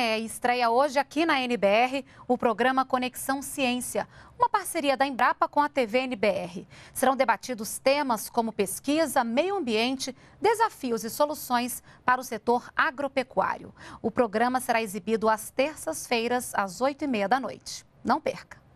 É, estreia hoje aqui na NBR o programa Conexão Ciência, uma parceria da Embrapa com a TV NBR. Serão debatidos temas como pesquisa, meio ambiente, desafios e soluções para o setor agropecuário. O programa será exibido às terças-feiras, às oito e meia da noite. Não perca!